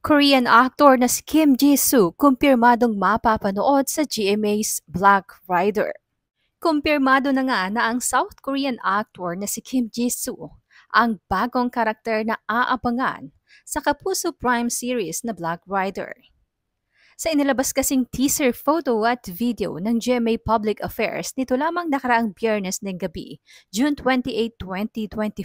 Korean actor na si Kim Jisoo kumpirmadong mapapanood sa GMA's Black Rider. Kumpirmado na nga na ang South Korean actor na si Kim Jisoo ang bagong karakter na aabangan sa Kapuso Prime series na Black Rider. Sa inilabas kasing teaser photo at video ng GMA Public Affairs nito lamang nakaraang biyernes ng gabi, June 28, 2024,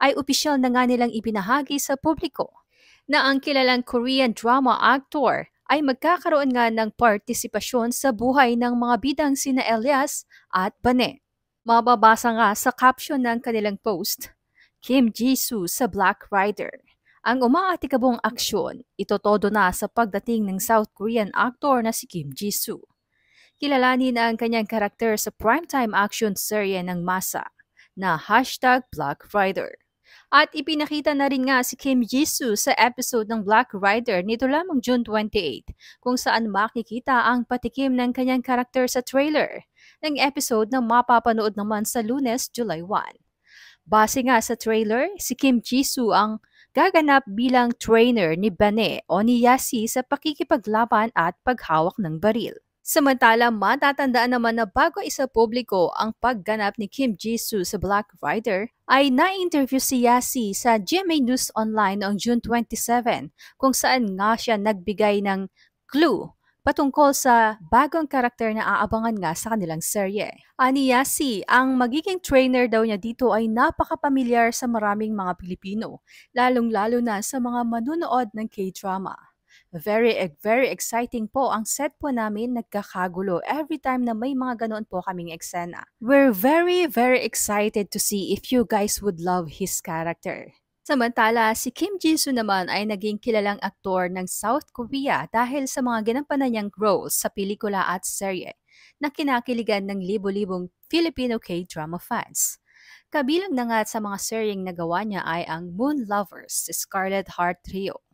ay opisyal na nga nilang ibinahagi sa publiko na ang kilalang Korean drama actor ay magkakaroon nga ng partisipasyon sa buhay ng mga bidang sina Elias at Bane. Mababasa nga sa caption ng kanilang post, Kim Jisoo sa Black Rider. Ang umaatikabong aksyon, ito todo na sa pagdating ng South Korean actor na si Kim Jisoo. Kilalanin na ang kanyang karakter sa primetime action serye ng Masa na hashtag Black Rider. At ipinakita na rin nga si Kim Jisoo sa episode ng Black Rider nito lamang June 28, kung saan makikita ang patikim ng kanyang karakter sa trailer ng episode na mapapanood naman sa lunes, July 1. Base nga sa trailer, si Kim Jisoo ang gaganap bilang trainer ni Bane o ni Yasi sa pakikipaglaban at paghawak ng baril. Samantala, matatandaan naman na bago isa publiko ang pagganap ni Kim Jisoo sa Black Rider, ay na-interview si Yasi sa GMA News Online noong June 27 kung saan nga siya nagbigay ng clue patungkol sa bagong karakter na aabangan nga sa kanilang serye. Ani Yasi, ang magiging trainer daw niya dito ay napakapamilyar sa maraming mga Pilipino, lalong-lalo na sa mga manunood ng K-drama. Very, e, very exciting po. Ang set po namin nagkakagulo every time na may mga ganoon po kaming eksena. We're very, very excited to see if you guys would love his character. Samantala, si Kim Jisoo naman ay naging kilalang aktor ng South Korea dahil sa mga ginampanan niyang roles sa pelikula at serye na kinakiligan ng libo-libong Filipino K-drama fans. Kabilang na nga sa mga seryeng nagawa niya ay ang Moon Lovers, Scarlet Heart Trio,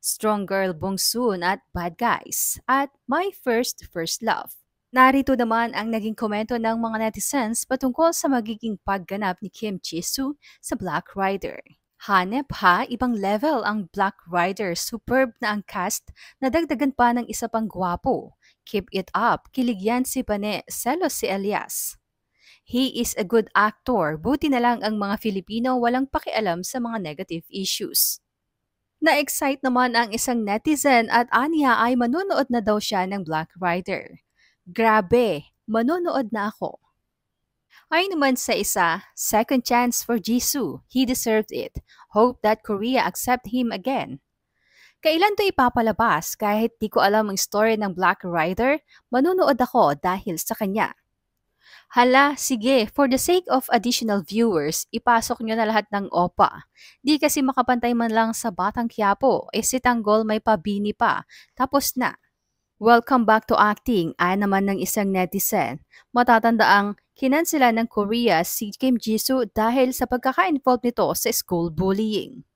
Strong Girl Bongsoon at Bad Guys, at My First First Love. Narito naman ang naging komento ng mga netizens patungkol sa magiging pagganap ni Kim Jisoo sa Black Rider. Hanep ha, ibang level ang Black Rider. Superb na ang cast, nadagdagan pa ng isa pang gwapo. Keep it up, kilig yan si Pane, selos si Elias. He is a good actor, buti na lang ang mga Filipino walang pakialam sa mga negative issues. Na-excite naman ang isang netizen at anya ay manonood na daw siya ng Black Rider. Grabe, manonood na ako. Ay naman sa isa, second chance for Jisoo. He deserved it. Hope that Korea accept him again. Kailan to ipapalabas kahit di ko alam ang story ng Black Rider, manunood ako dahil sa kanya. Hala, sige, for the sake of additional viewers, ipasok nyo na lahat ng OPA. Di kasi makapantay man lang sa Batang Quiapo, eh si Tanggol may pabini pa. Tapos na. Welcome back to acting, ay naman ng isang netizen. Matatanda ang kinansela ng Korea si Kim Jisoo dahil sa pagkaka-involve nito sa school bullying.